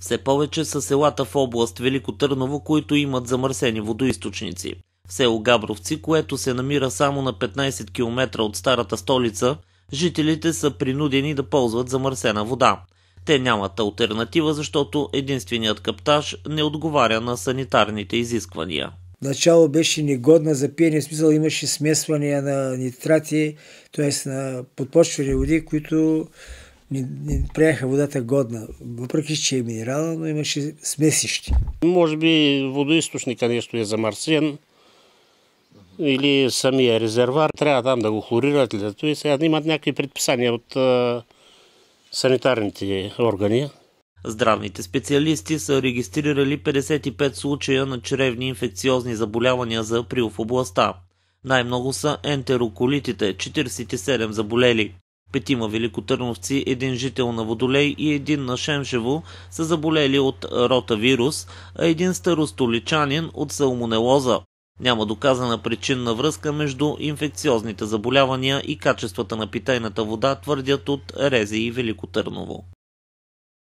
Все повече са селата в област Велико Търново, които имат замърсени водоисточници. В село Габровци, което се намира само на 15 км от старата столица, жителите са принудени да ползват замърсена вода. Те нямат альтернатива, защото единственият каптаж не отговаря на санитарните изисквания. Начало беше негодна за пиене, в смисъл имаше смесвания на нитрати, т.е. на подпочвени води, които не, не приеха водата годна, въпреки че е минерална, но имаше смесищи. Може би водоисточника нещо е замърсен или самия резервуар, трябва там да го хлорират лято и сега имат някакви предписания от а, санитарните органи. Здравните специалисти са регистрирали 55 случая на чревни инфекциозни заболявания за април в областта. Най-много са ентероколитите – 47 заболели. Петима великотърновци, един жител на Водолей и един на Шемшево са заболели от ротавирус, а един старостоличанин от салмонелоза. Няма доказана причинна връзка между инфекциозните заболявания и качествата на питайната вода, твърдят от Резе и великотърново.